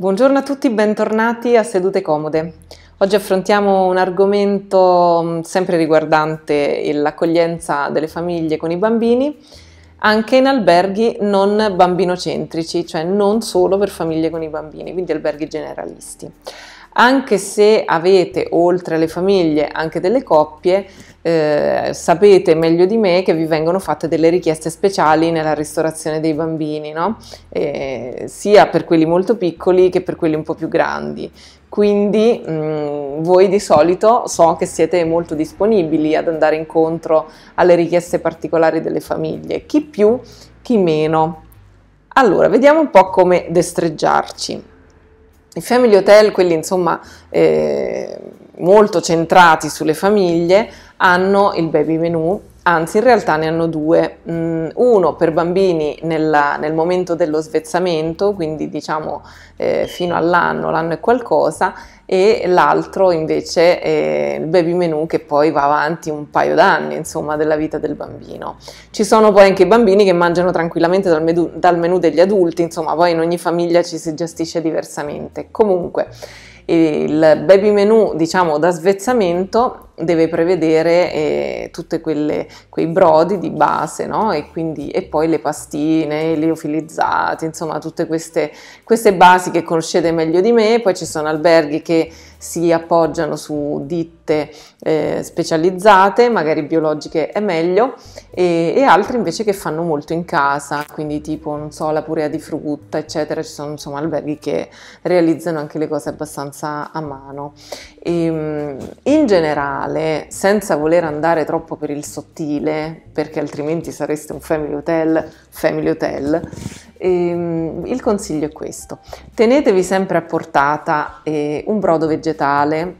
Buongiorno a tutti, bentornati a Sedute Comode. Oggi affrontiamo un argomento mm, sempre riguardante l'accoglienza delle famiglie con i bambini, anche in alberghi non bambinocentrici, cioè non solo per famiglie con i bambini, quindi alberghi generalisti. Anche se avete, oltre alle famiglie, anche delle coppie, eh, sapete meglio di me che vi vengono fatte delle richieste speciali nella ristorazione dei bambini, no? eh, sia per quelli molto piccoli che per quelli un po' più grandi. Quindi mh, mm, voi di solito so che siete molto disponibili ad andare incontro alle richieste particolari delle famiglie, chi più, chi meno. Allora, vediamo un po' come destreggiarci. I family hotel, quelli insomma eh, molto centrati sulle famiglie, hanno il baby menu, anzi in realtà ne hanno due, mm, uno per bambini nella, nel momento dello svezzamento, quindi diciamo eh, fino all'anno, l'anno è qualcosa, e l'altro invece è il baby menu che poi va avanti un paio d'anni, insomma, della vita del bambino. Ci sono poi anche i bambini che mangiano tranquillamente dal, medu- dal menu degli adulti, insomma, poi in ogni famiglia ci si gestisce diversamente. Comunque, il baby menu diciamo da svezzamento deve prevedere eh, tutti quei brodi di base no? e, quindi, e, poi le pastine, i liofilizzati, insomma tutte queste, queste basi che conoscete meglio di me, poi ci sono alberghi che si appoggiano su ditte eh, specializzate, magari biologiche è meglio, e, e altri invece che fanno molto in casa, quindi tipo, non so, la purea di frutta, eccetera, ci sono insomma alberghi che realizzano anche le cose abbastanza a mano. E, ehm, in generale, senza voler andare troppo per il sottile, perché altrimenti sareste un family hotel, family hotel, Ehm, il consiglio è questo, tenetevi sempre a portata eh, un brodo vegetale,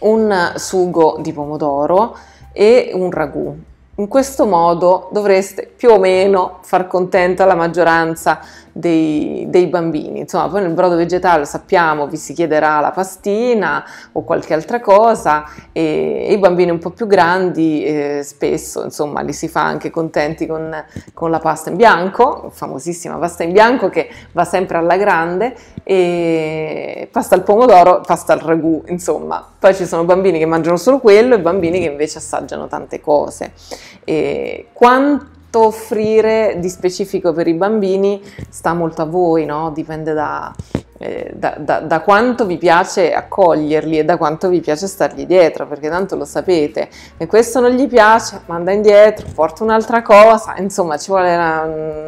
un sugo di pomodoro e un ragù. In questo modo dovreste più o meno far contenta la maggioranza dei, dei, bambini. Insomma, poi nel brodo vegetale sappiamo, vi si chiederà la pastina o qualche altra cosa e, e i bambini un po' più grandi eh, spesso, insomma, li si fa anche contenti con, con, la pasta in bianco, famosissima pasta in bianco che va sempre alla grande e pasta al pomodoro, pasta al ragù, insomma. Poi ci sono bambini che mangiano solo quello e bambini che invece assaggiano tante cose. E quanto offrire di specifico per i bambini sta molto a voi, no? dipende da, eh, da, da, da, quanto vi piace accoglierli e da quanto vi piace stargli dietro, perché tanto lo sapete, e questo non gli piace, manda indietro, porta un'altra cosa, insomma ci vuole una,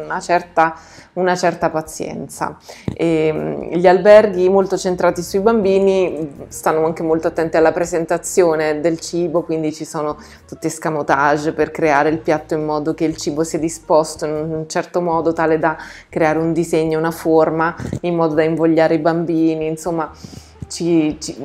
una certa una certa pazienza. E mm, gli alberghi molto centrati sui bambini mm, stanno anche molto attenti alla presentazione del cibo, quindi ci sono tutti scamotage per creare il piatto in modo che il cibo sia disposto in un certo modo tale da creare un disegno, una forma, in modo da invogliare spiegare ai bambini, insomma ci, ci,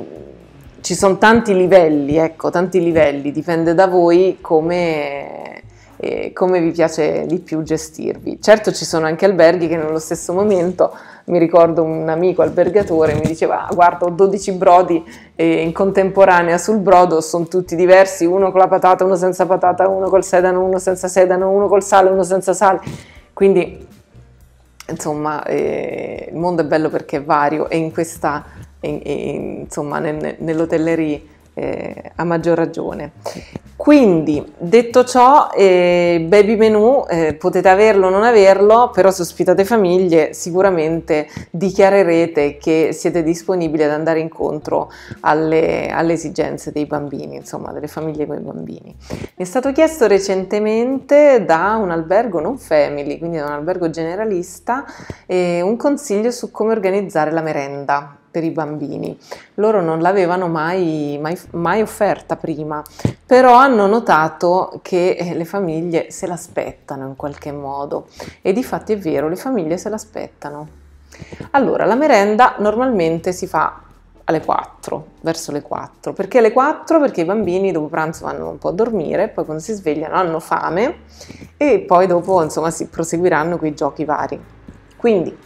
ci sono tanti livelli, ecco, tanti livelli, dipende da voi come, eh, come vi piace di più gestirvi. Certo ci sono anche alberghi che nello stesso momento mi ricordo un amico albergatore mi diceva ah, guarda ho 12 brodi eh, in contemporanea sul brodo sono tutti diversi uno con la patata uno senza patata uno col sedano uno senza sedano uno col sale uno senza sale quindi insomma, eh, il mondo è bello perché è vario e in questa, in, in, insomma, nel, nell'hotellerie eh, a maggior ragione. Quindi, detto ciò, eh, baby menu eh, potete averlo o non averlo, però se ospitate famiglie sicuramente dichiarerete che siete disponibili ad andare incontro alle, alle esigenze dei bambini, insomma delle famiglie con i bambini. Mi è stato chiesto recentemente da un albergo non family, quindi da un albergo generalista, eh, un consiglio su come organizzare la merenda per i bambini. Loro non l'avevano mai, mai, mai offerta prima, però hanno notato che eh, le famiglie se l'aspettano in qualche modo e di fatti è vero, le famiglie se l'aspettano. Allora, la merenda normalmente si fa alle 4, verso le 4. Perché alle 4? Perché i bambini dopo pranzo vanno un po' a dormire, poi quando si svegliano hanno fame e poi dopo insomma si proseguiranno quei giochi vari. Quindi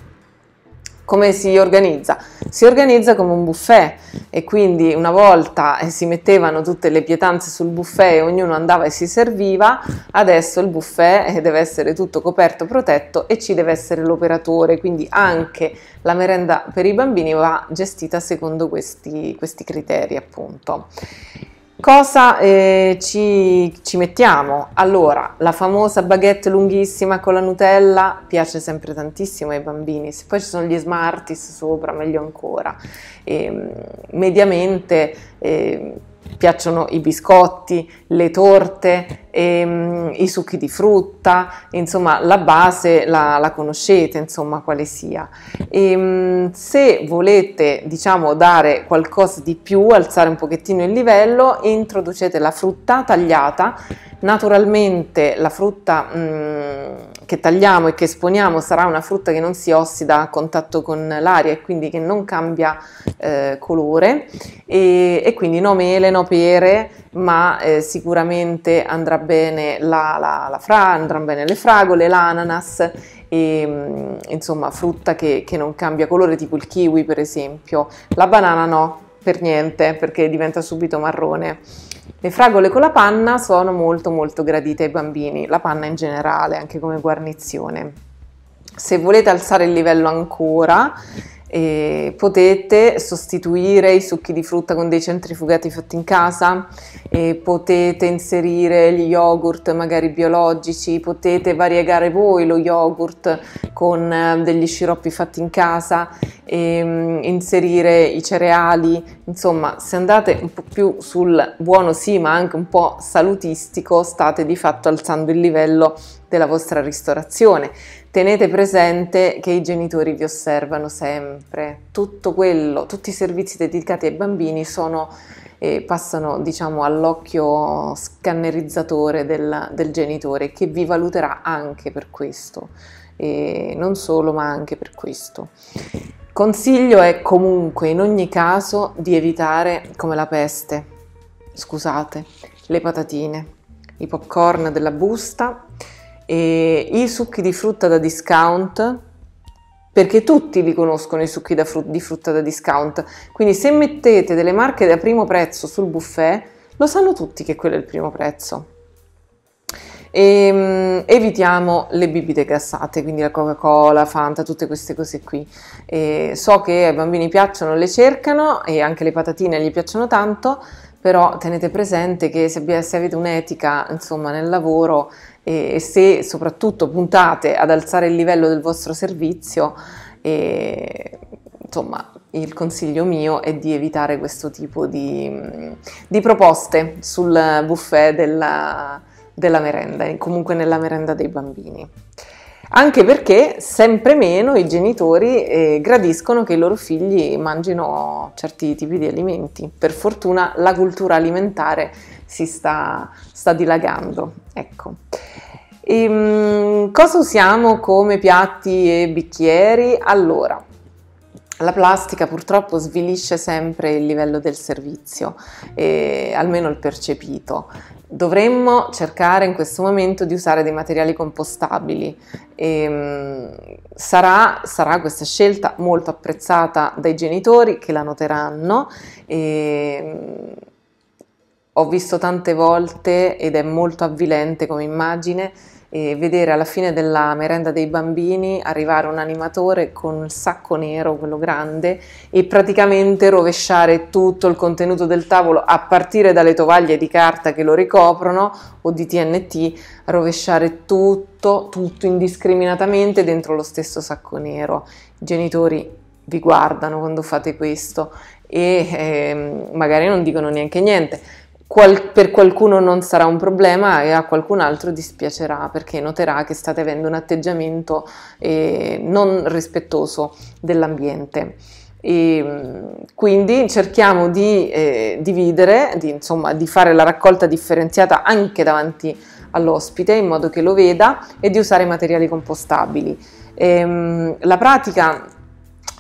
come si organizza? Si organizza come un buffet e quindi una volta eh, si mettevano tutte le pietanze sul buffet e ognuno andava e si serviva, adesso il buffet eh, deve essere tutto coperto, protetto e ci deve essere l'operatore, quindi anche la merenda per i bambini va gestita secondo questi, questi criteri appunto. Cosa eh, ci, ci, mettiamo? Allora, la famosa baguette lunghissima con la Nutella piace sempre tantissimo ai bambini, se poi ci sono gli Smarties sopra, meglio ancora. E, ehm, mediamente eh, piacciono i biscotti, le torte, ehm, i succhi di frutta, insomma la base la, la conoscete, insomma quale sia. E, ehm, se volete diciamo dare qualcosa di più, alzare un pochettino il livello, introducete la frutta tagliata, naturalmente la frutta mh, mm, che tagliamo e che esponiamo sarà una frutta che non si ossida a contatto con l'aria e quindi che non cambia eh, colore e, e, quindi no mele, no pere, ma eh, sicuramente andrà bene la, la, la fra, andranno bene le fragole, l'ananas e mm, insomma frutta che, che non cambia colore tipo il kiwi per esempio. La banana no, per niente perché diventa subito marrone. Le fragole con la panna sono molto molto gradite ai bambini, la panna in generale anche come guarnizione. Se volete alzare il livello ancora, e potete sostituire i succhi di frutta con dei centrifugati fatti in casa, potete inserire gli yogurt magari biologici, potete variegare voi lo yogurt con eh, degli sciroppi fatti in casa, mm, inserire i cereali Insomma, se andate un po' più sul buono sì, ma anche un po' salutistico, state di fatto alzando il livello della vostra ristorazione. Tenete presente che i genitori vi osservano sempre. Tutto quello, tutti i servizi dedicati ai bambini sono eh, passano diciamo all'occhio scannerizzatore del, del, genitore che vi valuterà anche per questo e non solo ma anche per questo Consiglio è comunque in ogni caso di evitare come la peste, scusate, le patatine, i popcorn della busta e i succhi di frutta da discount perché tutti li conoscono i succhi frut- di frutta da discount. Quindi se mettete delle marche da primo prezzo sul buffet, lo sanno tutti che quello è il primo prezzo. E, ehm, evitiamo le bibite gassate, quindi la Coca-Cola, Fanta, tutte queste cose qui. E so che ai bambini piacciono, le cercano e anche le patatine gli piacciono tanto, però tenete presente che se, se avete un'etica insomma, nel lavoro e, e se soprattutto puntate ad alzare il livello del vostro servizio, e, insomma il consiglio mio è di evitare questo tipo di, di proposte sul buffet della della merenda, comunque nella merenda dei bambini. Anche perché sempre meno i genitori eh, gradiscono che i loro figli mangino certi tipi di alimenti. Per fortuna la cultura alimentare si sta, sta dilagando. Ecco. E, ehm, cosa usiamo come piatti e bicchieri? Allora, la plastica purtroppo svilisce sempre il livello del servizio, eh, almeno il percepito. Dovremmo cercare in questo momento di usare dei materiali compostabili. E, ehm, sarà, sarà, questa scelta molto apprezzata dai genitori che la noteranno. E, ehm, ho visto tante volte ed è molto avvilente come immagine e vedere alla fine della merenda dei bambini arrivare un animatore con il sacco nero, quello grande, e praticamente rovesciare tutto il contenuto del tavolo a partire dalle tovaglie di carta che lo ricoprono o di TNT, rovesciare tutto, tutto indiscriminatamente dentro lo stesso sacco nero. I genitori vi guardano quando fate questo e eh, magari non dicono neanche niente, qual- per qualcuno non sarà un problema e a qualcun altro dispiacerà perché noterà che state avendo un atteggiamento eh, non rispettoso dell'ambiente. E ehm, quindi cerchiamo di eh, dividere, di, insomma, di fare la raccolta differenziata anche davanti all'ospite in modo che lo veda e di usare materiali compostabili. Ehm, la pratica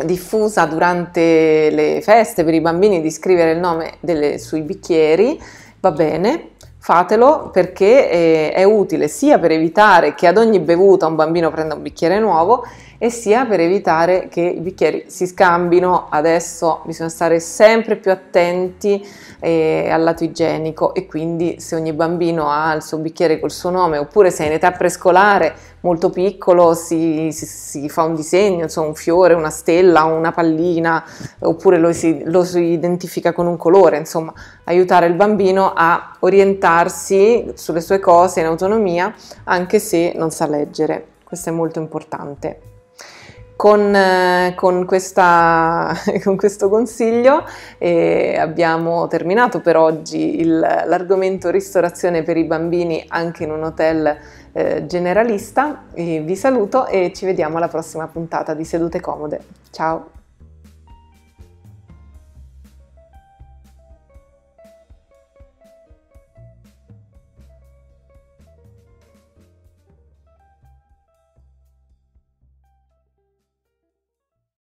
diffusa durante le feste per i bambini di scrivere il nome delle, sui bicchieri va bene, fatelo perché eh, è utile sia per evitare che ad ogni bevuta un bambino prenda un bicchiere nuovo, e sia per evitare che i bicchieri si scambino. Adesso bisogna stare sempre più attenti eh, al lato igienico e quindi se ogni bambino ha il suo bicchiere col suo nome oppure se è in età prescolare molto piccolo si, si, si fa un disegno, insomma un fiore, una stella, una pallina oppure lo si, lo si identifica con un colore, insomma aiutare il bambino a orientarsi sulle sue cose in autonomia anche se non sa leggere. Questo è molto importante con, eh, con, questa, con, questo consiglio eh, abbiamo terminato per oggi il, l'argomento ristorazione per i bambini anche in un hotel eh, generalista. E vi saluto e ci vediamo alla prossima puntata di Sedute Comode. Ciao!